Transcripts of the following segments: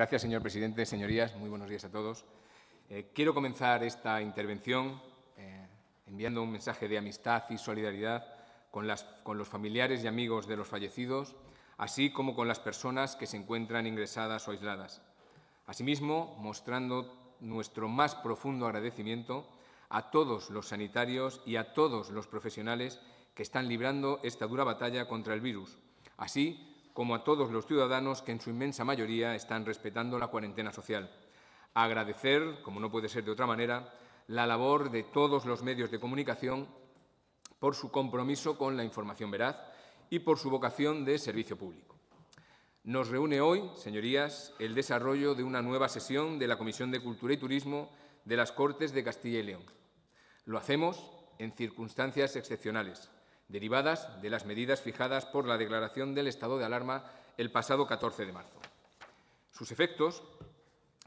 Gracias, señor presidente. Señorías, muy buenos días a todos. Eh, quiero comenzar esta intervención eh, enviando un mensaje de amistad y solidaridad con, con los familiares y amigos de los fallecidos, así como con las personas que se encuentran ingresadas o aisladas. Asimismo, mostrando nuestro más profundo agradecimiento a todos los sanitarios y a todos los profesionales que están librando esta dura batalla contra el virus, así como a todos los ciudadanos que en su inmensa mayoría están respetando la cuarentena social. Agradecer, como no puede ser de otra manera, la labor de todos los medios de comunicación por su compromiso con la información veraz y por su vocación de servicio público. Nos reúne hoy, señorías, el desarrollo de una nueva sesión de la Comisión de Cultura y Turismo de las Cortes de Castilla y León. Lo hacemos en circunstancias excepcionales, derivadas de las medidas fijadas por la declaración del estado de alarma el pasado 14 de marzo. Sus efectos,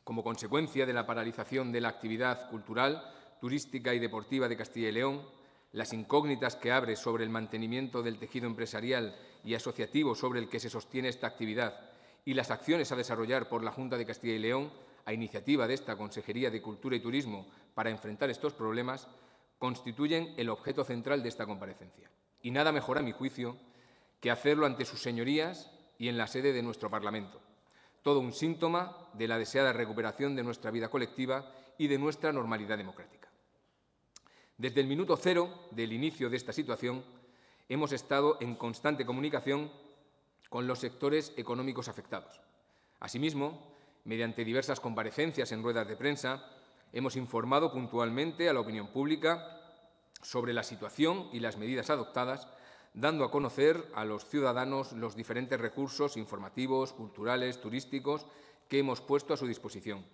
como consecuencia de la paralización de la actividad cultural, turística y deportiva de Castilla y León, las incógnitas que abre sobre el mantenimiento del tejido empresarial y asociativo sobre el que se sostiene esta actividad y las acciones a desarrollar por la Junta de Castilla y León a iniciativa de esta Consejería de Cultura y Turismo para enfrentar estos problemas, constituyen el objeto central de esta comparecencia y nada mejor a mi juicio que hacerlo ante sus señorías y en la sede de nuestro Parlamento. Todo un síntoma de la deseada recuperación de nuestra vida colectiva y de nuestra normalidad democrática. Desde el minuto cero del inicio de esta situación, hemos estado en constante comunicación con los sectores económicos afectados. Asimismo, mediante diversas comparecencias en ruedas de prensa, hemos informado puntualmente a la opinión pública sobre la situación y las medidas adoptadas, dando a conocer a los ciudadanos los diferentes recursos informativos, culturales, turísticos que hemos puesto a su disposición.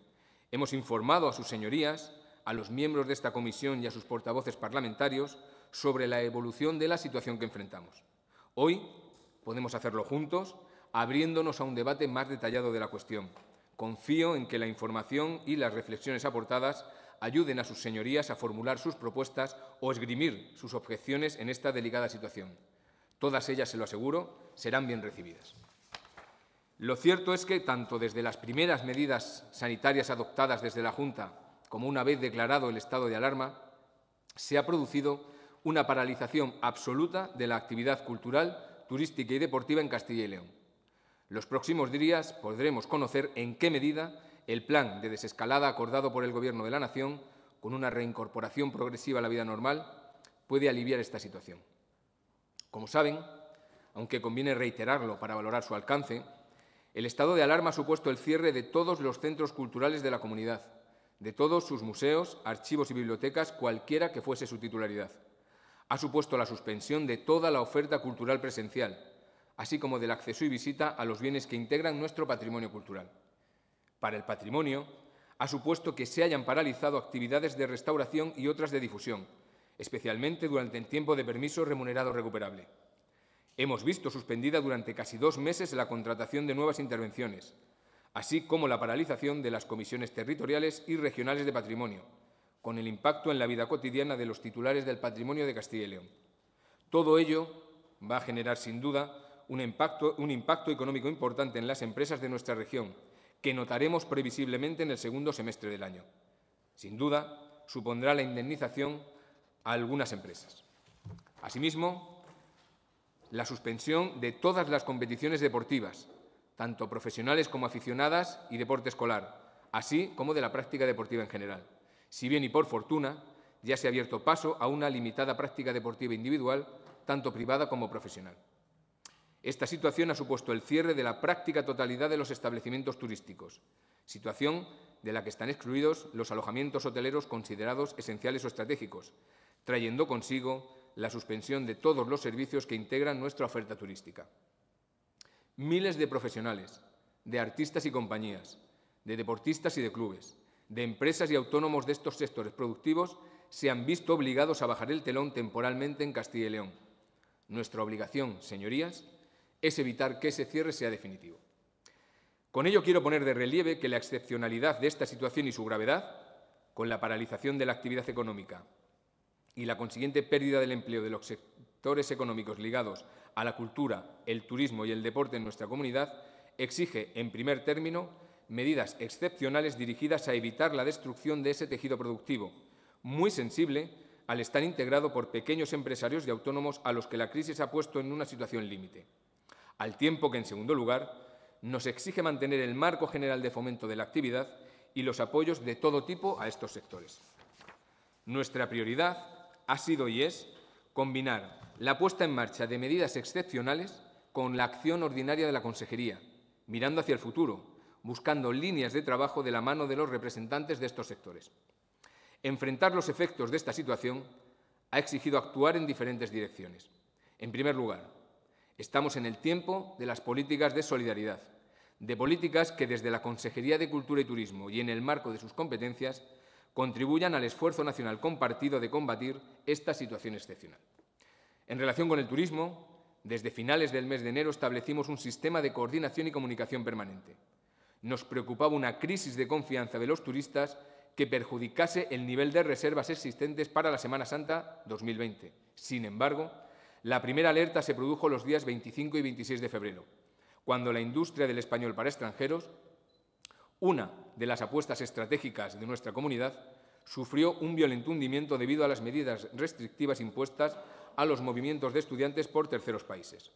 Hemos informado a sus señorías, a los miembros de esta comisión y a sus portavoces parlamentarios sobre la evolución de la situación que enfrentamos. Hoy podemos hacerlo juntos, abriéndonos a un debate más detallado de la cuestión. Confío en que la información y las reflexiones aportadas ayuden a sus señorías a formular sus propuestas o esgrimir sus objeciones en esta delicada situación. Todas ellas, se lo aseguro, serán bien recibidas. Lo cierto es que, tanto desde las primeras medidas sanitarias adoptadas desde la Junta como una vez declarado el estado de alarma, se ha producido una paralización absoluta de la actividad cultural, turística y deportiva en Castilla y León. Los próximos días podremos conocer en qué medida el plan de desescalada acordado por el Gobierno de la Nación, con una reincorporación progresiva a la vida normal, puede aliviar esta situación. Como saben, aunque conviene reiterarlo para valorar su alcance, el estado de alarma ha supuesto el cierre de todos los centros culturales de la comunidad, de todos sus museos, archivos y bibliotecas, cualquiera que fuese su titularidad. Ha supuesto la suspensión de toda la oferta cultural presencial, así como del acceso y visita a los bienes que integran nuestro patrimonio cultural para el patrimonio ha supuesto que se hayan paralizado actividades de restauración y otras de difusión, especialmente durante el tiempo de permiso remunerado recuperable. Hemos visto suspendida durante casi dos meses la contratación de nuevas intervenciones, así como la paralización de las comisiones territoriales y regionales de patrimonio, con el impacto en la vida cotidiana de los titulares del patrimonio de Castilla y León. Todo ello va a generar, sin duda, un impacto, un impacto económico importante en las empresas de nuestra región, que notaremos previsiblemente en el segundo semestre del año. Sin duda, supondrá la indemnización a algunas empresas. Asimismo, la suspensión de todas las competiciones deportivas, tanto profesionales como aficionadas y deporte escolar, así como de la práctica deportiva en general. Si bien y por fortuna, ya se ha abierto paso a una limitada práctica deportiva individual, tanto privada como profesional. Esta situación ha supuesto el cierre de la práctica totalidad de los establecimientos turísticos, situación de la que están excluidos los alojamientos hoteleros considerados esenciales o estratégicos, trayendo consigo la suspensión de todos los servicios que integran nuestra oferta turística. Miles de profesionales, de artistas y compañías, de deportistas y de clubes, de empresas y autónomos de estos sectores productivos se han visto obligados a bajar el telón temporalmente en Castilla y León. Nuestra obligación, señorías, es evitar que ese cierre sea definitivo. Con ello quiero poner de relieve que la excepcionalidad de esta situación y su gravedad, con la paralización de la actividad económica y la consiguiente pérdida del empleo de los sectores económicos ligados a la cultura, el turismo y el deporte en nuestra comunidad, exige, en primer término, medidas excepcionales dirigidas a evitar la destrucción de ese tejido productivo, muy sensible al estar integrado por pequeños empresarios y autónomos a los que la crisis ha puesto en una situación límite al tiempo que, en segundo lugar, nos exige mantener el marco general de fomento de la actividad y los apoyos de todo tipo a estos sectores. Nuestra prioridad ha sido y es combinar la puesta en marcha de medidas excepcionales con la acción ordinaria de la Consejería, mirando hacia el futuro, buscando líneas de trabajo de la mano de los representantes de estos sectores. Enfrentar los efectos de esta situación ha exigido actuar en diferentes direcciones. En primer lugar, Estamos en el tiempo de las políticas de solidaridad, de políticas que desde la Consejería de Cultura y Turismo y en el marco de sus competencias contribuyan al esfuerzo nacional compartido de combatir esta situación excepcional. En relación con el turismo, desde finales del mes de enero establecimos un sistema de coordinación y comunicación permanente. Nos preocupaba una crisis de confianza de los turistas que perjudicase el nivel de reservas existentes para la Semana Santa 2020. Sin embargo, la primera alerta se produjo los días 25 y 26 de febrero, cuando la industria del español para extranjeros, una de las apuestas estratégicas de nuestra comunidad, sufrió un violento hundimiento debido a las medidas restrictivas impuestas a los movimientos de estudiantes por terceros países.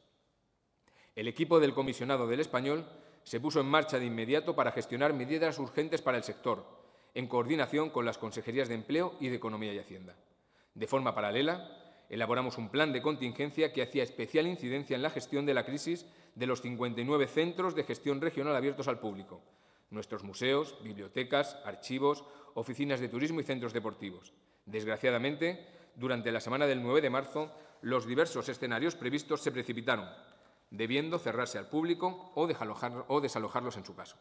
El equipo del comisionado del español se puso en marcha de inmediato para gestionar medidas urgentes para el sector, en coordinación con las consejerías de Empleo y de Economía y Hacienda. De forma paralela, Elaboramos un plan de contingencia que hacía especial incidencia en la gestión de la crisis de los 59 centros de gestión regional abiertos al público, nuestros museos, bibliotecas, archivos, oficinas de turismo y centros deportivos. Desgraciadamente, durante la semana del 9 de marzo, los diversos escenarios previstos se precipitaron, debiendo cerrarse al público o, o desalojarlos en su caso.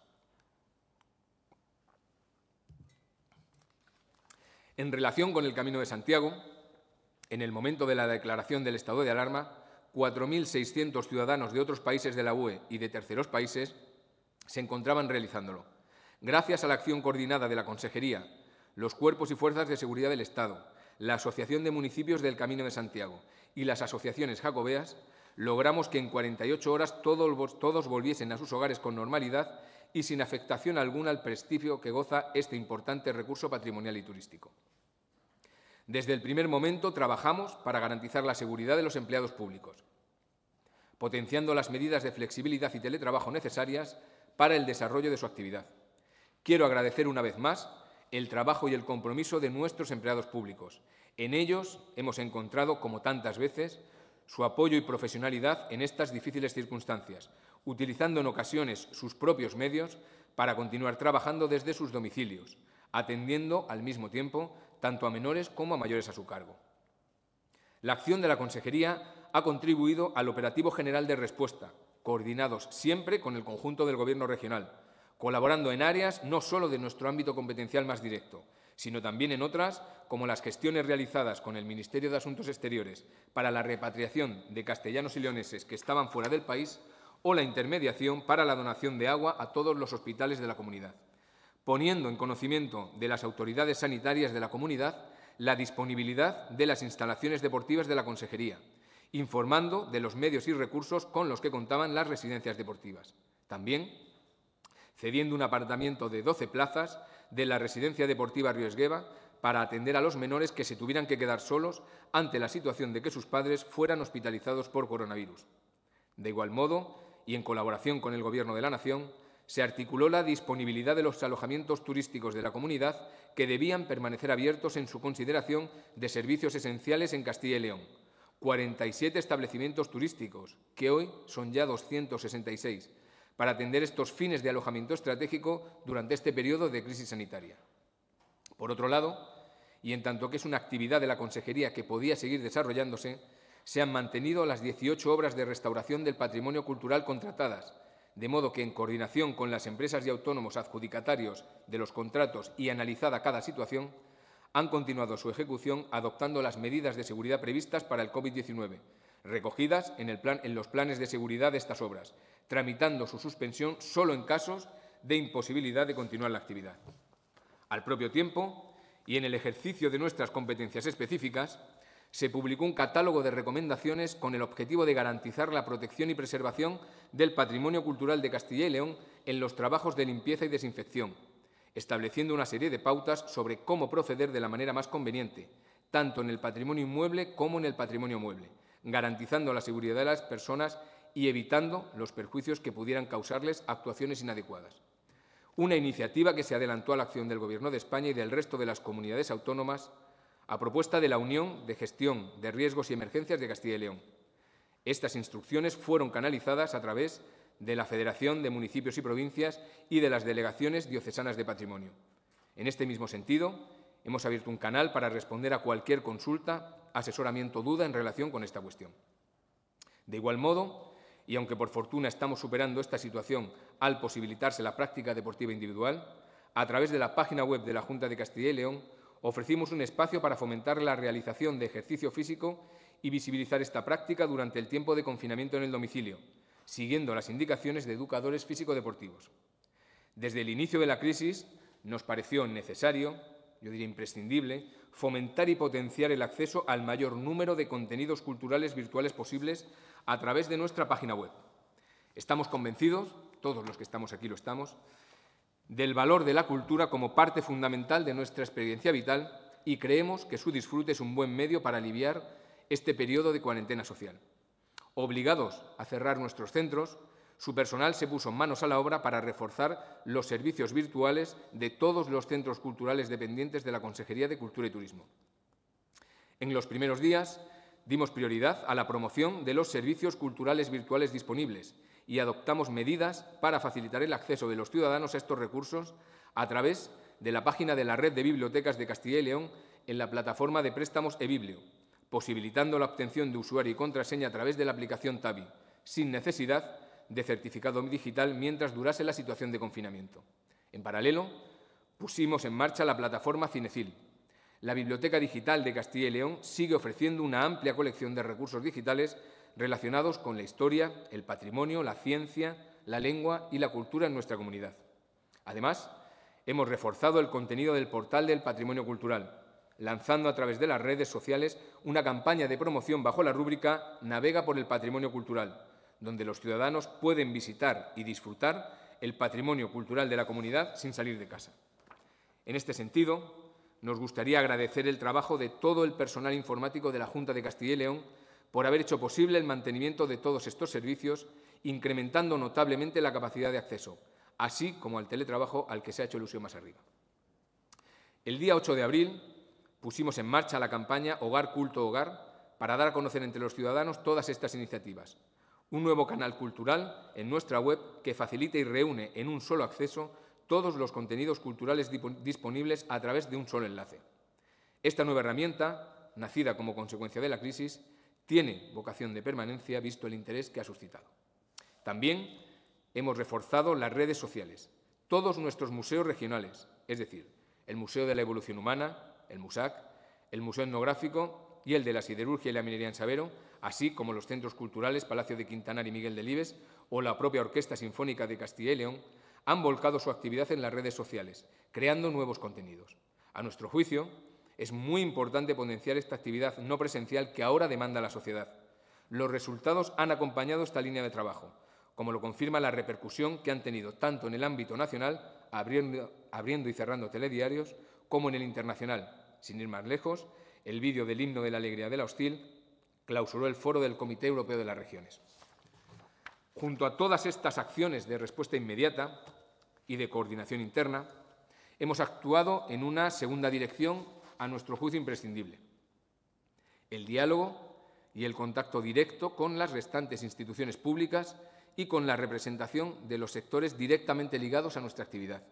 En relación con el Camino de Santiago, en el momento de la declaración del estado de alarma, 4.600 ciudadanos de otros países de la UE y de terceros países se encontraban realizándolo. Gracias a la acción coordinada de la Consejería, los cuerpos y fuerzas de seguridad del Estado, la Asociación de Municipios del Camino de Santiago y las asociaciones jacobeas, logramos que en 48 horas todos volviesen a sus hogares con normalidad y sin afectación alguna al prestigio que goza este importante recurso patrimonial y turístico. Desde el primer momento trabajamos para garantizar la seguridad de los empleados públicos, potenciando las medidas de flexibilidad y teletrabajo necesarias para el desarrollo de su actividad. Quiero agradecer una vez más el trabajo y el compromiso de nuestros empleados públicos. En ellos hemos encontrado, como tantas veces, su apoyo y profesionalidad en estas difíciles circunstancias, utilizando en ocasiones sus propios medios para continuar trabajando desde sus domicilios, atendiendo al mismo tiempo tanto a menores como a mayores a su cargo. La acción de la Consejería ha contribuido al operativo general de respuesta, coordinados siempre con el conjunto del Gobierno regional, colaborando en áreas no solo de nuestro ámbito competencial más directo, sino también en otras, como las gestiones realizadas con el Ministerio de Asuntos Exteriores para la repatriación de castellanos y leoneses que estaban fuera del país, o la intermediación para la donación de agua a todos los hospitales de la comunidad poniendo en conocimiento de las autoridades sanitarias de la comunidad la disponibilidad de las instalaciones deportivas de la Consejería, informando de los medios y recursos con los que contaban las residencias deportivas. También cediendo un apartamiento de 12 plazas de la Residencia Deportiva Río Esgueva para atender a los menores que se tuvieran que quedar solos ante la situación de que sus padres fueran hospitalizados por coronavirus. De igual modo, y en colaboración con el Gobierno de la Nación, se articuló la disponibilidad de los alojamientos turísticos de la comunidad que debían permanecer abiertos en su consideración de servicios esenciales en Castilla y León. 47 establecimientos turísticos, que hoy son ya 266, para atender estos fines de alojamiento estratégico durante este periodo de crisis sanitaria. Por otro lado, y en tanto que es una actividad de la Consejería que podía seguir desarrollándose, se han mantenido las 18 obras de restauración del patrimonio cultural contratadas, de modo que en coordinación con las empresas y autónomos adjudicatarios de los contratos y analizada cada situación, han continuado su ejecución adoptando las medidas de seguridad previstas para el COVID-19, recogidas en, en, los planes de seguridad de estas obras, tramitando su suspensión solo en casos de imposibilidad de continuar la actividad. Al propio tiempo, y en el ejercicio de nuestras competencias específicas, se publicó un catálogo de recomendaciones con el objetivo de garantizar la protección y preservación del patrimonio cultural de Castilla y León en los trabajos de limpieza y desinfección, estableciendo una serie de pautas sobre cómo proceder de la manera más conveniente, tanto en el patrimonio inmueble como en el patrimonio mueble, garantizando la seguridad de las personas y evitando los perjuicios que pudieran causarles actuaciones inadecuadas. Una iniciativa que se adelantó a la acción del Gobierno de España y del resto de las comunidades autónomas a propuesta de la Unión de Gestión de Riesgos y Emergencias de Castilla y León. Estas instrucciones fueron canalizadas a través de la Federación de Municipios y Provincias y de las Delegaciones Diocesanas de Patrimonio. En este mismo sentido, hemos abierto un canal para responder a cualquier consulta, asesoramiento o duda en relación con esta cuestión. De igual modo, y aunque por fortuna estamos superando esta situación al posibilitarse la práctica deportiva individual, a través de la página web de la Junta de Castilla y León ofrecimos un espacio para fomentar la realización de ejercicio físico y visibilizar esta práctica durante el tiempo de confinamiento en el domicilio, siguiendo las indicaciones de educadores físico-deportivos. Desde el inicio de la crisis nos pareció necesario, yo diría imprescindible, fomentar y potenciar el acceso al mayor número de contenidos culturales virtuales posibles a través de nuestra página web. Estamos convencidos, todos los que estamos aquí lo estamos, del valor de la cultura como parte fundamental de nuestra experiencia vital y creemos que su disfrute es un buen medio para aliviar este periodo de cuarentena social. Obligados a cerrar nuestros centros, su personal se puso manos a la obra para reforzar los servicios virtuales de todos los centros culturales dependientes de la Consejería de Cultura y Turismo. En los primeros días dimos prioridad a la promoción de los servicios culturales virtuales disponibles y adoptamos medidas para facilitar el acceso de los ciudadanos a estos recursos a través de la página de la Red de Bibliotecas de Castilla y León en la plataforma de préstamos eBiblio, posibilitando la obtención de usuario y contraseña a través de la aplicación TABI, sin necesidad de certificado digital mientras durase la situación de confinamiento. En paralelo, pusimos en marcha la plataforma Cinecil, la Biblioteca Digital de Castilla y León sigue ofreciendo una amplia colección de recursos digitales relacionados con la historia, el patrimonio, la ciencia, la lengua y la cultura en nuestra comunidad. Además, hemos reforzado el contenido del portal del patrimonio cultural, lanzando a través de las redes sociales una campaña de promoción bajo la rúbrica Navega por el Patrimonio Cultural, donde los ciudadanos pueden visitar y disfrutar el patrimonio cultural de la comunidad sin salir de casa. En este sentido, nos gustaría agradecer el trabajo de todo el personal informático de la Junta de Castilla y León por haber hecho posible el mantenimiento de todos estos servicios, incrementando notablemente la capacidad de acceso, así como al teletrabajo al que se ha hecho ilusión más arriba. El día 8 de abril pusimos en marcha la campaña Hogar Culto Hogar para dar a conocer entre los ciudadanos todas estas iniciativas. Un nuevo canal cultural en nuestra web que facilita y reúne en un solo acceso todos los contenidos culturales disponibles a través de un solo enlace. Esta nueva herramienta, nacida como consecuencia de la crisis, tiene vocación de permanencia visto el interés que ha suscitado. También hemos reforzado las redes sociales, todos nuestros museos regionales, es decir, el Museo de la Evolución Humana, el MUSAC, el Museo Etnográfico y el de la Siderurgia y la Minería en Sabero, así como los centros culturales Palacio de Quintanar y Miguel de Libes o la propia Orquesta Sinfónica de Castilla y León, han volcado su actividad en las redes sociales, creando nuevos contenidos. A nuestro juicio, es muy importante potenciar esta actividad no presencial que ahora demanda la sociedad. Los resultados han acompañado esta línea de trabajo, como lo confirma la repercusión que han tenido tanto en el ámbito nacional, abriendo, y cerrando telediarios, como en el internacional. Sin ir más lejos, el vídeo del himno de la alegría de la hostil clausuró el foro del Comité Europeo de las Regiones. Junto a todas estas acciones de respuesta inmediata y de coordinación interna, hemos actuado en una segunda dirección a nuestro juicio imprescindible, el diálogo y el contacto directo con las restantes instituciones públicas y con la representación de los sectores directamente ligados a nuestra actividad.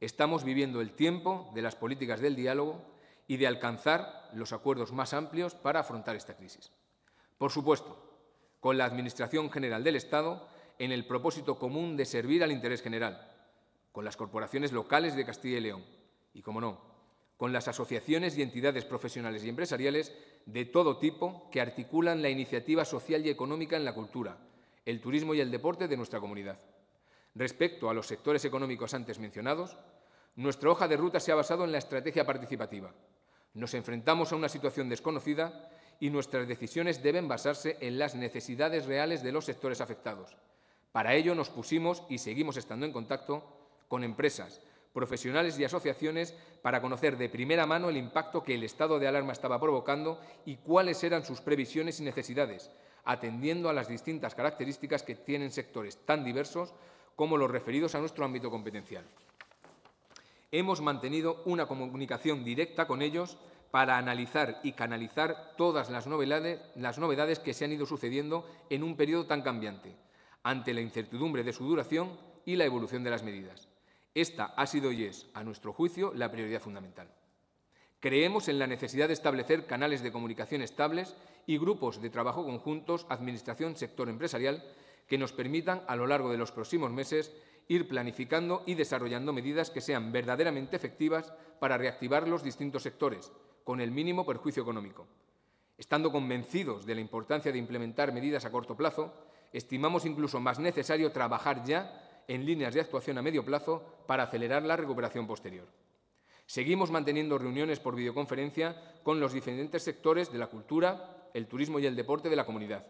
Estamos viviendo el tiempo de las políticas del diálogo y de alcanzar los acuerdos más amplios para afrontar esta crisis. Por supuesto, con la Administración General del Estado en el propósito común de servir al interés general, con las corporaciones locales de Castilla y León y, como no, con las asociaciones y entidades profesionales y empresariales de todo tipo que articulan la iniciativa social y económica en la cultura, el turismo y el deporte de nuestra comunidad. Respecto a los sectores económicos antes mencionados, nuestra hoja de ruta se ha basado en la estrategia participativa. Nos enfrentamos a una situación desconocida y nuestras decisiones deben basarse en las necesidades reales de los sectores afectados. Para ello nos pusimos y seguimos estando en contacto con empresas, profesionales y asociaciones para conocer de primera mano el impacto que el estado de alarma estaba provocando y cuáles eran sus previsiones y necesidades, atendiendo a las distintas características que tienen sectores tan diversos como los referidos a nuestro ámbito competencial. Hemos mantenido una comunicación directa con ellos para analizar y canalizar todas las novedades, que se han ido sucediendo en un periodo tan cambiante, ante la incertidumbre de su duración y la evolución de las medidas. Esta ha sido y es, a nuestro juicio, la prioridad fundamental. Creemos en la necesidad de establecer canales de comunicación estables y grupos de trabajo conjuntos administración-sector empresarial que nos permitan, a lo largo de los próximos meses, ir planificando y desarrollando medidas que sean verdaderamente efectivas para reactivar los distintos sectores, con el mínimo perjuicio económico. Estando convencidos de la importancia de implementar medidas a corto plazo, estimamos incluso más necesario trabajar ya en líneas de actuación a medio plazo para acelerar la recuperación posterior. Seguimos manteniendo reuniones por videoconferencia con los diferentes sectores de la cultura, el turismo y el deporte de la comunidad.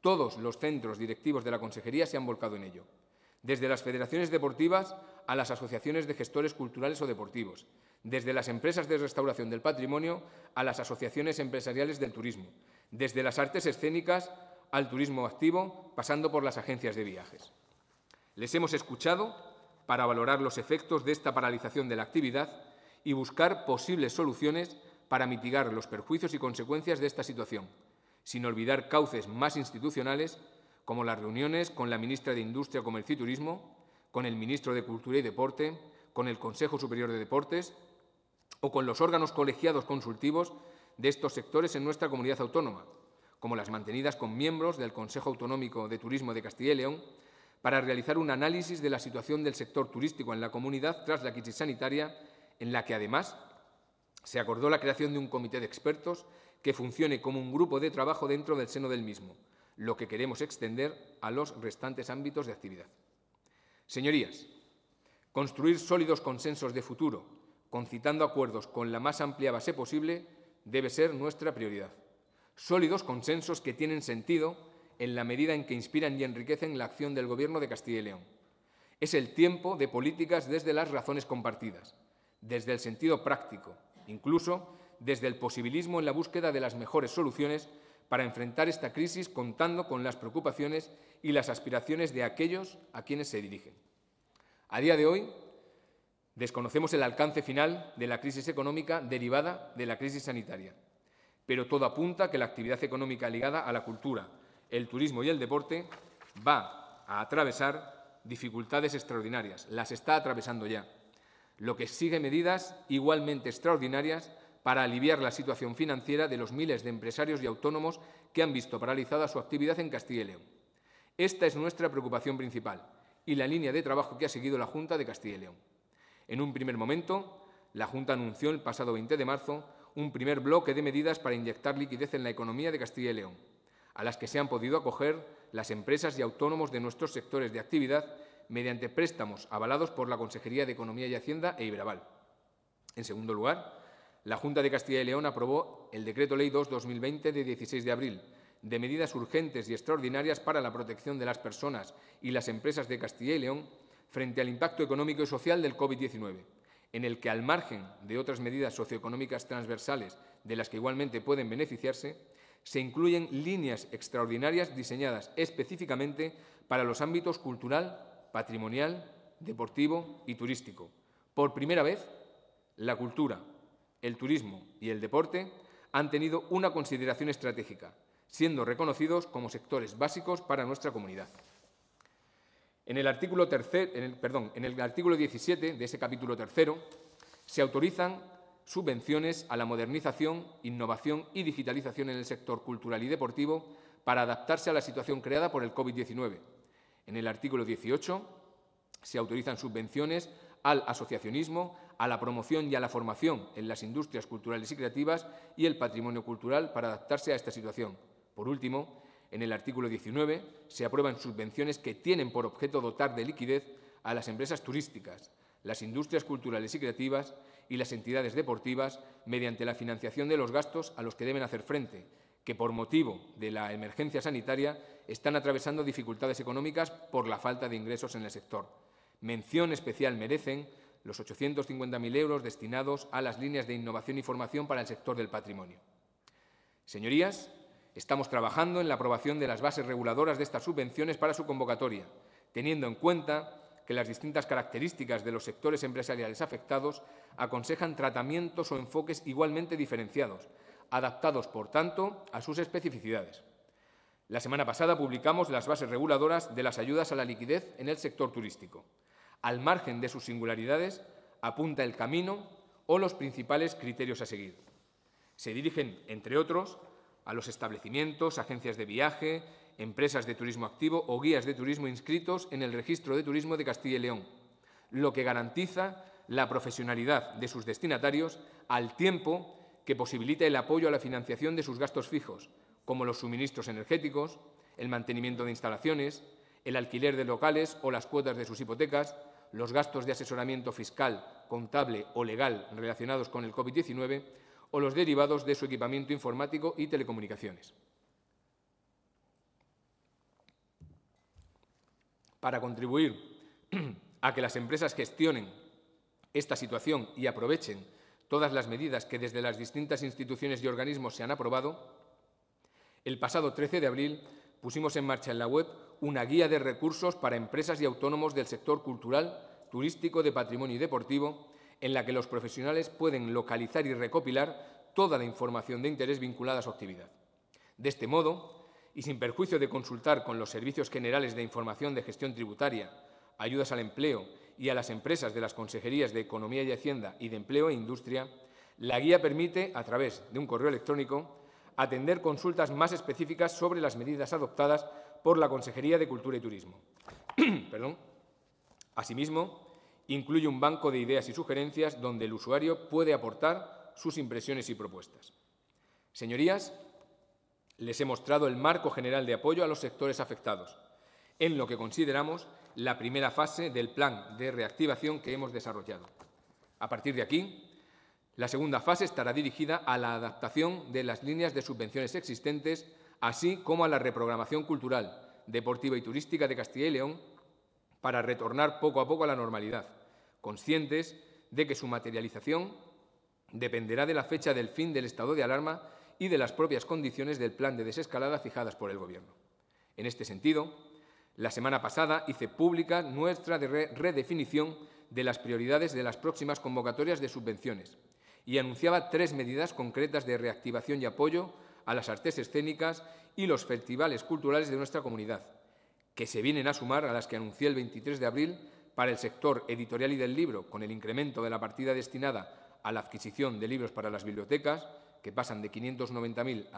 Todos los centros directivos de la Consejería se han volcado en ello, desde las federaciones deportivas a las asociaciones de gestores culturales o deportivos, desde las empresas de restauración del patrimonio a las asociaciones empresariales del turismo, desde las artes escénicas al turismo activo, pasando por las agencias de viajes. Les hemos escuchado para valorar los efectos de esta paralización de la actividad y buscar posibles soluciones para mitigar los perjuicios y consecuencias de esta situación, sin olvidar cauces más institucionales como las reuniones con la ministra de Industria, Comercio y Turismo, con el ministro de Cultura y Deporte, con el Consejo Superior de Deportes o con los órganos colegiados consultivos de estos sectores en nuestra comunidad autónoma, como las mantenidas con miembros del Consejo Autonómico de Turismo de Castilla y León, para realizar un análisis de la situación del sector turístico en la comunidad tras la crisis sanitaria, en la que además se acordó la creación de un comité de expertos que funcione como un grupo de trabajo dentro del seno del mismo, lo que queremos extender a los restantes ámbitos de actividad. Señorías, construir sólidos consensos de futuro concitando acuerdos con la más amplia base posible, debe ser nuestra prioridad. Sólidos consensos que tienen sentido en la medida en que inspiran y enriquecen la acción del Gobierno de Castilla y León. Es el tiempo de políticas desde las razones compartidas, desde el sentido práctico, incluso desde el posibilismo en la búsqueda de las mejores soluciones para enfrentar esta crisis contando con las preocupaciones y las aspiraciones de aquellos a quienes se dirigen. A día de hoy, Desconocemos el alcance final de la crisis económica derivada de la crisis sanitaria, pero todo apunta a que la actividad económica ligada a la cultura, el turismo y el deporte va a atravesar dificultades extraordinarias, las está atravesando ya, lo que sigue medidas igualmente extraordinarias para aliviar la situación financiera de los miles de empresarios y autónomos que han visto paralizada su actividad en Castilla y León. Esta es nuestra preocupación principal y la línea de trabajo que ha seguido la Junta de Castilla y León. En un primer momento, la Junta anunció el pasado 20 de marzo un primer bloque de medidas para inyectar liquidez en la economía de Castilla y León, a las que se han podido acoger las empresas y autónomos de nuestros sectores de actividad mediante préstamos avalados por la Consejería de Economía y Hacienda e Iberaval. En segundo lugar, la Junta de Castilla y León aprobó el Decreto Ley 2-2020 de 16 de abril de medidas urgentes y extraordinarias para la protección de las personas y las empresas de Castilla y León frente al impacto económico y social del COVID-19, en el que, al margen de otras medidas socioeconómicas transversales de las que igualmente pueden beneficiarse, se incluyen líneas extraordinarias diseñadas específicamente para los ámbitos cultural, patrimonial, deportivo y turístico. Por primera vez, la cultura, el turismo y el deporte han tenido una consideración estratégica, siendo reconocidos como sectores básicos para nuestra comunidad. En el artículo, perdón, en el artículo 17 de ese capítulo tercero se autorizan subvenciones a la modernización, innovación y digitalización en el sector cultural y deportivo para adaptarse a la situación creada por el COVID-19. En el artículo 18 se autorizan subvenciones al asociacionismo, a la promoción y a la formación en las industrias culturales y creativas y el patrimonio cultural para adaptarse a esta situación. Por último, en el artículo 19 se aprueban subvenciones que tienen por objeto dotar de liquidez a las empresas turísticas, las industrias culturales y creativas y las entidades deportivas mediante la financiación de los gastos a los que deben hacer frente, que por motivo de la emergencia sanitaria están atravesando dificultades económicas por la falta de ingresos en el sector. Mención especial merecen los 850.000 euros destinados a las líneas de innovación y formación para el sector del patrimonio. Señorías, Estamos trabajando en la aprobación de las bases reguladoras de estas subvenciones para su convocatoria, teniendo en cuenta que las distintas características de los sectores empresariales afectados aconsejan tratamientos o enfoques igualmente diferenciados, adaptados, por tanto, a sus especificidades. La semana pasada publicamos las bases reguladoras de las ayudas a la liquidez en el sector turístico. Al margen de sus singularidades, apunta el camino o los principales criterios a seguir. Se dirigen, entre otros, a los establecimientos, agencias de viaje, empresas de turismo activo o guías de turismo inscritos en el Registro de Turismo de Castilla y León, lo que garantiza la profesionalidad de sus destinatarios al tiempo que posibilita el apoyo a la financiación de sus gastos fijos, como los suministros energéticos, el mantenimiento de instalaciones, el alquiler de locales o las cuotas de sus hipotecas, los gastos de asesoramiento fiscal, contable o legal relacionados con el COVID-19 o los derivados de su equipamiento informático y telecomunicaciones. Para contribuir a que las empresas gestionen esta situación y aprovechen todas las medidas que desde las distintas instituciones y organismos se han aprobado, el pasado 13 de abril pusimos en marcha en la web una guía de recursos para empresas y autónomos del sector cultural, turístico, de patrimonio y deportivo, en la que los profesionales pueden localizar y recopilar toda la información de interés vinculada a su actividad. De este modo, y sin perjuicio de consultar con los servicios generales de información de gestión tributaria, ayudas al empleo y a las empresas de las consejerías de Economía y Hacienda y de Empleo e Industria, la guía permite, a través de un correo electrónico, atender consultas más específicas sobre las medidas adoptadas por la Consejería de Cultura y Turismo. Perdón. Asimismo, Incluye un banco de ideas y sugerencias donde el usuario puede aportar sus impresiones y propuestas. Señorías, les he mostrado el marco general de apoyo a los sectores afectados, en lo que consideramos la primera fase del plan de reactivación que hemos desarrollado. A partir de aquí, la segunda fase estará dirigida a la adaptación de las líneas de subvenciones existentes, así como a la reprogramación cultural, deportiva y turística de Castilla y León para retornar poco a poco a la normalidad, conscientes de que su materialización dependerá de la fecha del fin del estado de alarma y de las propias condiciones del plan de desescalada fijadas por el Gobierno. En este sentido, la semana pasada hice pública nuestra redefinición de las prioridades de las próximas convocatorias de subvenciones y anunciaba tres medidas concretas de reactivación y apoyo a las artes escénicas y los festivales culturales de nuestra comunidad, que se vienen a sumar a las que anuncié el 23 de abril para el sector editorial y del libro, con el incremento de la partida destinada a la adquisición de libros para las bibliotecas, que pasan de 590.000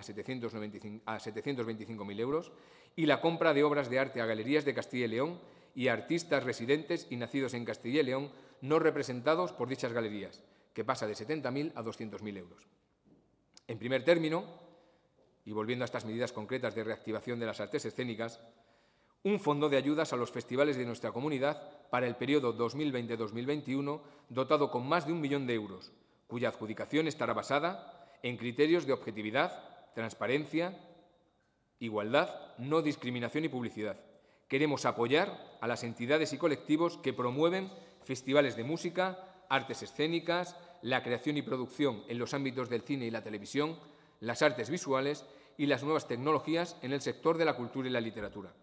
a 725.000 euros, y la compra de obras de arte a galerías de Castilla y León y artistas residentes y nacidos en Castilla y León no representados por dichas galerías, que pasa de 70.000 a 200.000 euros. En primer término, y volviendo a estas medidas concretas de reactivación de las artes escénicas, un fondo de ayudas a los festivales de nuestra comunidad para el periodo 2020-2021, dotado con más de un millón de euros, cuya adjudicación estará basada en criterios de objetividad, transparencia, igualdad, no discriminación y publicidad. Queremos apoyar a las entidades y colectivos que promueven festivales de música, artes escénicas, la creación y producción en los ámbitos del cine y la televisión, las artes visuales y las nuevas tecnologías en el sector de la cultura y la literatura.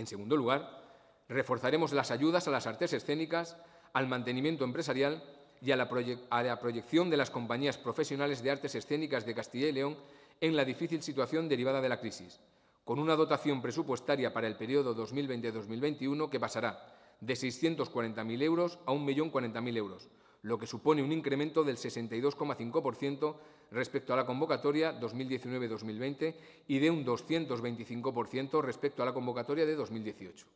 En segundo lugar, reforzaremos las ayudas a las artes escénicas, al mantenimiento empresarial y a la, proyección de las compañías profesionales de artes escénicas de Castilla y León en la difícil situación derivada de la crisis, con una dotación presupuestaria para el periodo 2020-2021 que pasará de 640.000 euros a 1.040.000 euros, lo que supone un incremento del 62,5% respecto a la convocatoria 2019-2020 y de un 225% respecto a la convocatoria de 2018.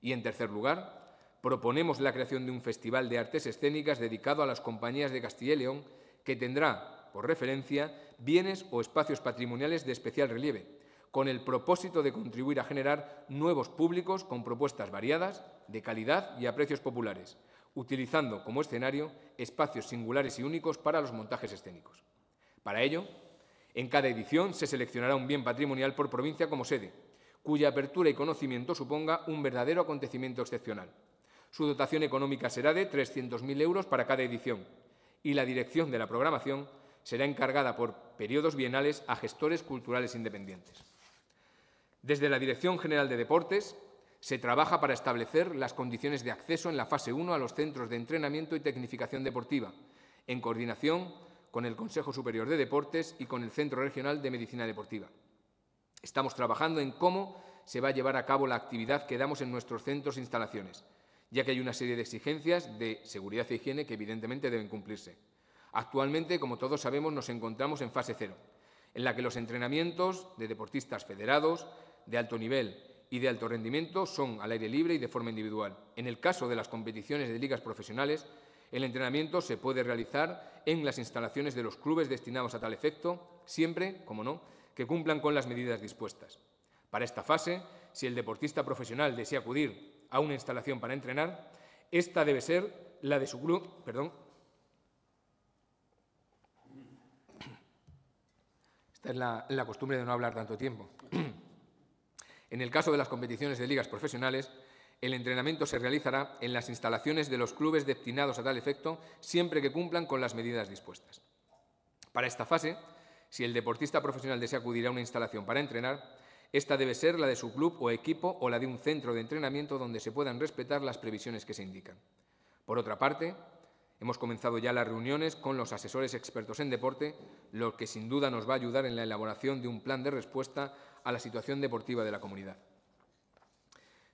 Y, en tercer lugar, proponemos la creación de un festival de artes escénicas dedicado a las compañías de Castilla y León que tendrá, por referencia, bienes o espacios patrimoniales de especial relieve, con el propósito de contribuir a generar nuevos públicos con propuestas variadas, de calidad y a precios populares, utilizando como escenario espacios singulares y únicos para los montajes escénicos. Para ello, en cada edición se seleccionará un bien patrimonial por provincia como sede, cuya apertura y conocimiento suponga un verdadero acontecimiento excepcional. Su dotación económica será de 300.000 euros para cada edición y la dirección de la programación será encargada por periodos bienales a gestores culturales independientes. Desde la Dirección General de Deportes se trabaja para establecer las condiciones de acceso en la fase 1 a los centros de entrenamiento y tecnificación deportiva, en coordinación con el Consejo Superior de Deportes y con el Centro Regional de Medicina Deportiva. Estamos trabajando en cómo se va a llevar a cabo la actividad que damos en nuestros centros e instalaciones, ya que hay una serie de exigencias de seguridad e higiene que evidentemente deben cumplirse. Actualmente, como todos sabemos, nos encontramos en fase cero, en la que los entrenamientos de deportistas federados de alto nivel y de alto rendimiento son al aire libre y de forma individual. En el caso de las competiciones de ligas profesionales, el entrenamiento se puede realizar en las instalaciones de los clubes destinados a tal efecto, siempre, como no, que cumplan con las medidas dispuestas. Para esta fase, si el deportista profesional desea acudir a una instalación para entrenar, esta debe ser la de su club, perdón, esta es la, la costumbre de no hablar tanto tiempo. En el caso de las competiciones de ligas profesionales, el entrenamiento se realizará en las instalaciones de los clubes destinados a tal efecto, siempre que cumplan con las medidas dispuestas. Para esta fase, si el deportista profesional desea acudir a una instalación para entrenar, esta debe ser la de su club o equipo o la de un centro de entrenamiento donde se puedan respetar las previsiones que se indican. Por otra parte, hemos comenzado ya las reuniones con los asesores expertos en deporte, lo que sin duda nos va a ayudar en la elaboración de un plan de respuesta a la situación deportiva de la comunidad.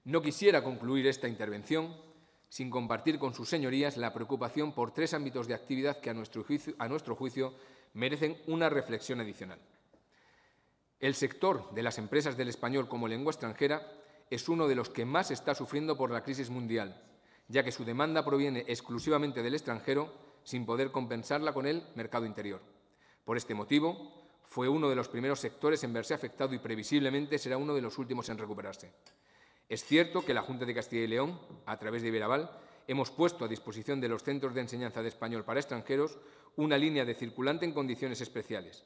No quisiera concluir esta intervención sin compartir con sus señorías la preocupación por tres ámbitos de actividad que a nuestro juicio, merecen una reflexión adicional. El sector de las empresas del español como lengua extranjera es uno de los que más está sufriendo por la crisis mundial, ya que su demanda proviene exclusivamente del extranjero sin poder compensarla con el mercado interior. Por este motivo, fue uno de los primeros sectores en verse afectado y previsiblemente será uno de los últimos en recuperarse. Es cierto que la Junta de Castilla y León, a través de Iberaval, hemos puesto a disposición de los centros de enseñanza de español para extranjeros una línea de circulante en condiciones especiales.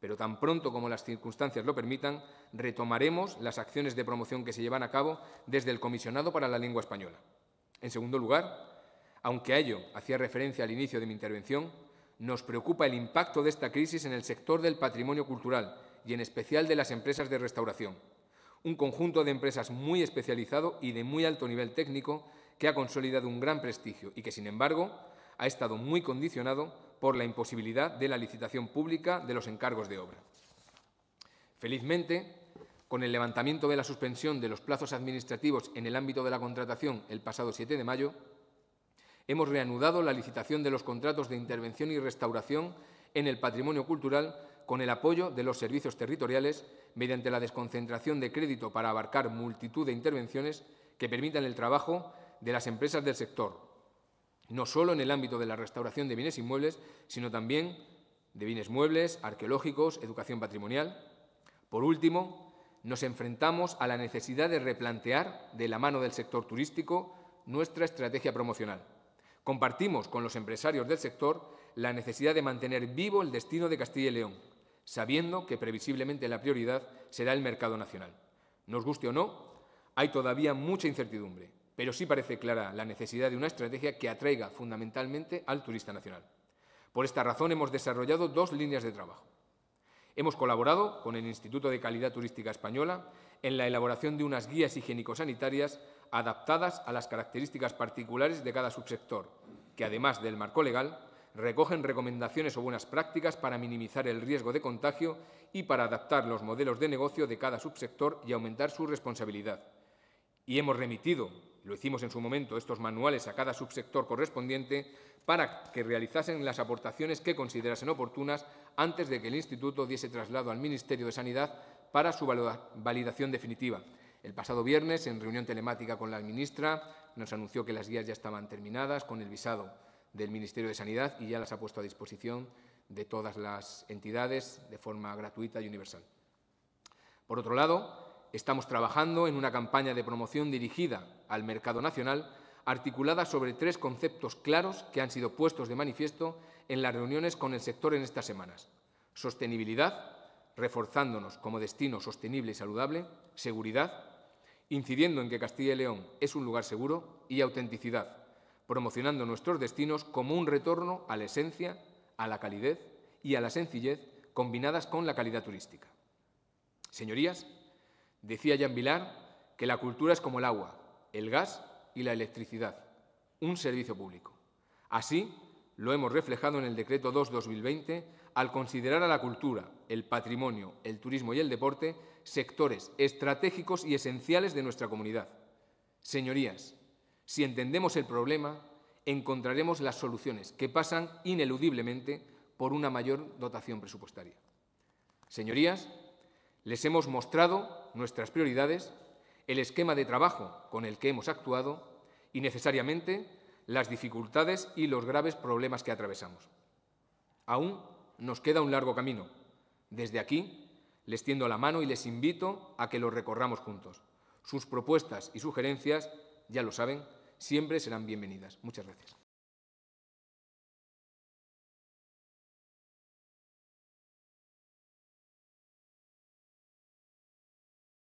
Pero tan pronto como las circunstancias lo permitan, retomaremos las acciones de promoción que se llevan a cabo desde el Comisionado para la Lengua Española. En segundo lugar, aunque a ello hacía referencia al inicio de mi intervención, nos preocupa el impacto de esta crisis en el sector del patrimonio cultural y en especial de las empresas de restauración un conjunto de empresas muy especializado y de muy alto nivel técnico que ha consolidado un gran prestigio y que, sin embargo, ha estado muy condicionado por la imposibilidad de la licitación pública de los encargos de obra. Felizmente, con el levantamiento de la suspensión de los plazos administrativos en el ámbito de la contratación el pasado 7 de mayo, hemos reanudado la licitación de los contratos de intervención y restauración en el patrimonio cultural con el apoyo de los servicios territoriales mediante la desconcentración de crédito para abarcar multitud de intervenciones que permitan el trabajo de las empresas del sector, no solo en el ámbito de la restauración de bienes inmuebles, sino también de bienes muebles, arqueológicos, educación patrimonial. Por último, nos enfrentamos a la necesidad de replantear, de la mano del sector turístico, nuestra estrategia promocional. Compartimos con los empresarios del sector la necesidad de mantener vivo el destino de Castilla y León, sabiendo que previsiblemente la prioridad será el mercado nacional. Nos guste o no, hay todavía mucha incertidumbre, pero sí parece clara la necesidad de una estrategia que atraiga fundamentalmente al turista nacional. Por esta razón hemos desarrollado dos líneas de trabajo. Hemos colaborado con el Instituto de Calidad Turística Española en la elaboración de unas guías higiénico-sanitarias adaptadas a las características particulares de cada subsector, que además del marco legal recogen recomendaciones o buenas prácticas para minimizar el riesgo de contagio y para adaptar los modelos de negocio de cada subsector y aumentar su responsabilidad. Y hemos remitido, lo hicimos en su momento, estos manuales a cada subsector correspondiente para que realizasen las aportaciones que considerasen oportunas antes de que el Instituto diese traslado al Ministerio de Sanidad para su validación definitiva. El pasado viernes, en reunión telemática con la ministra, nos anunció que las guías ya estaban terminadas con el visado del Ministerio de Sanidad y ya las ha puesto a disposición de todas las entidades de forma gratuita y universal. Por otro lado, estamos trabajando en una campaña de promoción dirigida al mercado nacional articulada sobre tres conceptos claros que han sido puestos de manifiesto en las reuniones con el sector en estas semanas. Sostenibilidad, reforzándonos como destino sostenible y saludable, seguridad, incidiendo en que Castilla y León es un lugar seguro y autenticidad, promocionando nuestros destinos como un retorno a la esencia, a la calidez y a la sencillez combinadas con la calidad turística. Señorías, decía Jean Vilar que la cultura es como el agua, el gas y la electricidad, un servicio público. Así lo hemos reflejado en el Decreto 2-2020 al considerar a la cultura, el patrimonio, el turismo y el deporte sectores estratégicos y esenciales de nuestra comunidad. Señorías, si entendemos el problema, encontraremos las soluciones que pasan ineludiblemente por una mayor dotación presupuestaria. Señorías, les hemos mostrado nuestras prioridades, el esquema de trabajo con el que hemos actuado y, necesariamente, las dificultades y los graves problemas que atravesamos. Aún nos queda un largo camino. Desde aquí les tiendo la mano y les invito a que lo recorramos juntos. Sus propuestas y sugerencias, ya lo saben, siempre serán bienvenidas. Muchas gracias.